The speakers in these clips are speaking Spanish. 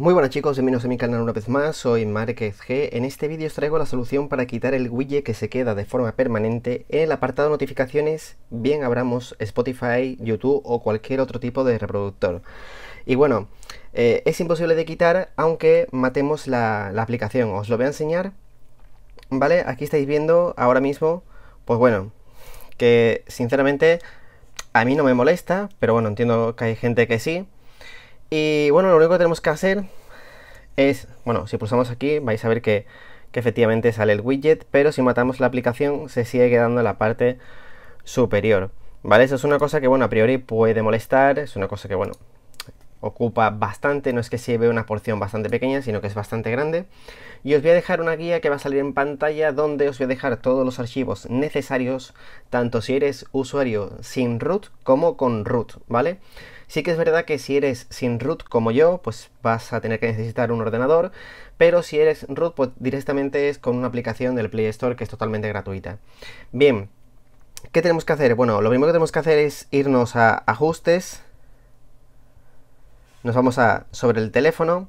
Muy buenas chicos, bienvenidos a mi canal una vez más, soy Márquez G. En este vídeo os traigo la solución para quitar el widget que se queda de forma permanente en el apartado notificaciones, bien abramos Spotify, YouTube o cualquier otro tipo de reproductor. Y bueno, eh, es imposible de quitar aunque matemos la, la aplicación, os lo voy a enseñar. Vale, aquí estáis viendo ahora mismo, pues bueno, que sinceramente a mí no me molesta, pero bueno, entiendo que hay gente que sí. Y bueno, lo único que tenemos que hacer es, bueno, si pulsamos aquí vais a ver que, efectivamente sale el widget, pero si matamos la aplicación se sigue quedando la parte superior. ¿Vale? Eso es una cosa que, bueno, a priori puede molestar, es una cosa que, bueno, ocupa bastante, no es que se vea una porción bastante pequeña, sino que es bastante grande. Y os voy a dejar una guía que va a salir en pantalla donde os voy a dejar todos los archivos necesarios, tanto si eres usuario sin root como con root, ¿vale? Sí que es verdad que si eres sin root como yo, pues vas a tener que necesitar un ordenador, pero si eres root, pues directamente es con una aplicación del Play Store que es totalmente gratuita. Bien, ¿qué tenemos que hacer? Bueno, lo primero que tenemos que hacer es irnos a ajustes, nos vamos a sobre el teléfono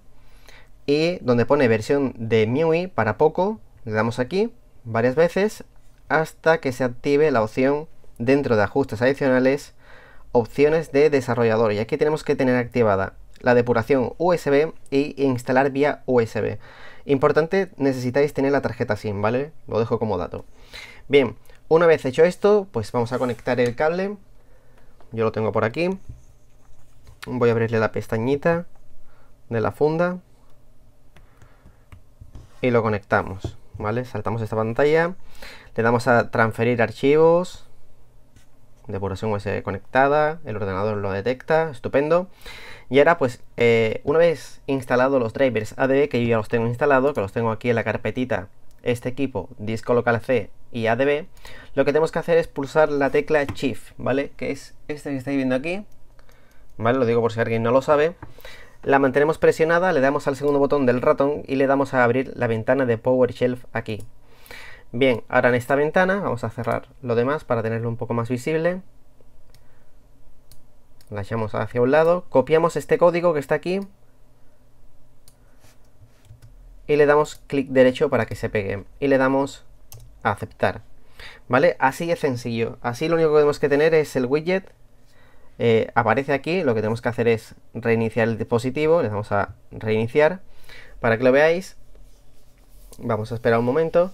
y donde pone versión de MIUI para poco, le damos aquí varias veces hasta que se active la opción dentro de ajustes adicionales opciones de desarrollador y aquí tenemos que tener activada la depuración USB e instalar vía USB. Importante, necesitáis tener la tarjeta SIM, ¿vale? Lo dejo como dato. Bien, una vez hecho esto, pues vamos a conectar el cable. Yo lo tengo por aquí. Voy a abrirle la pestañita de la funda. Y lo conectamos, ¿vale? Saltamos esta pantalla. Le damos a transferir archivos depuración USB conectada, el ordenador lo detecta, estupendo. Y ahora pues eh, una vez instalados los drivers ADB, que yo ya los tengo instalados, que los tengo aquí en la carpetita, este equipo, disco local C y ADB, lo que tenemos que hacer es pulsar la tecla Shift, ¿vale? Que es este que estáis viendo aquí, ¿vale? Lo digo por si alguien no lo sabe. La mantenemos presionada, le damos al segundo botón del ratón y le damos a abrir la ventana de PowerShell aquí, Bien, ahora en esta ventana vamos a cerrar lo demás para tenerlo un poco más visible. La echamos hacia un lado, copiamos este código que está aquí y le damos clic derecho para que se pegue y le damos a aceptar. ¿Vale? Así es sencillo. Así lo único que tenemos que tener es el widget. Eh, aparece aquí, lo que tenemos que hacer es reiniciar el dispositivo, le damos a reiniciar para que lo veáis. Vamos a esperar un momento.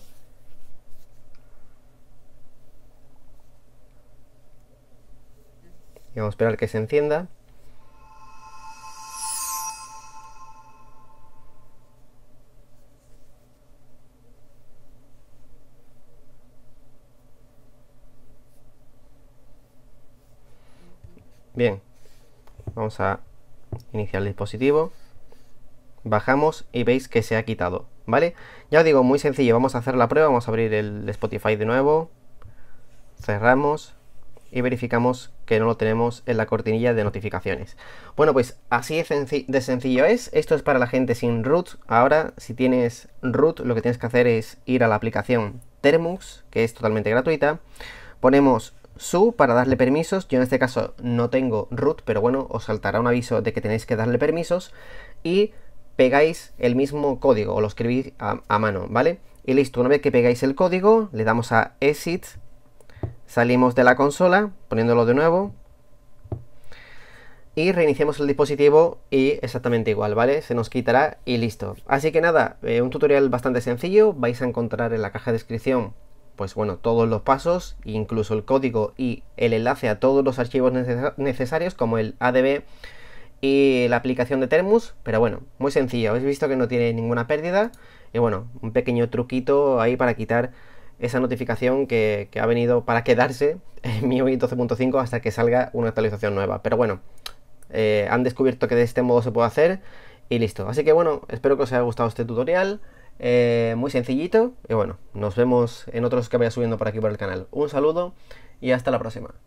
vamos a esperar que se encienda. Bien, vamos a iniciar el dispositivo. Bajamos y veis que se ha quitado, ¿vale? Ya os digo, muy sencillo, vamos a hacer la prueba, vamos a abrir el Spotify de nuevo. Cerramos y verificamos que no lo tenemos en la cortinilla de notificaciones. Bueno, pues así de sencillo es. Esto es para la gente sin root. Ahora, si tienes root, lo que tienes que hacer es ir a la aplicación Termux, que es totalmente gratuita. Ponemos su para darle permisos. Yo en este caso no tengo root, pero bueno, os saltará un aviso de que tenéis que darle permisos. Y pegáis el mismo código o lo escribís a, mano, ¿vale? Y listo, una vez que pegáis el código, le damos a exit Salimos de la consola, poniéndolo de nuevo. Y reiniciamos el dispositivo y exactamente igual, ¿vale? Se nos quitará y listo. Así que nada, eh, un tutorial bastante sencillo. Vais a encontrar en la caja de descripción, pues bueno, todos los pasos, incluso el código y el enlace a todos los archivos necesarios, como el ADB y la aplicación de thermus pero bueno, muy sencillo, habéis visto que no tiene ninguna pérdida y bueno, un pequeño truquito ahí para quitar esa notificación que, ha venido para quedarse en MIUI 12.5 hasta que salga una actualización nueva. Pero bueno, eh, han descubierto que de este modo se puede hacer y listo. Así que bueno, espero que os haya gustado este tutorial. Eh, muy sencillito y bueno, nos vemos en otros que vaya subiendo por aquí por el canal. Un saludo y hasta la próxima.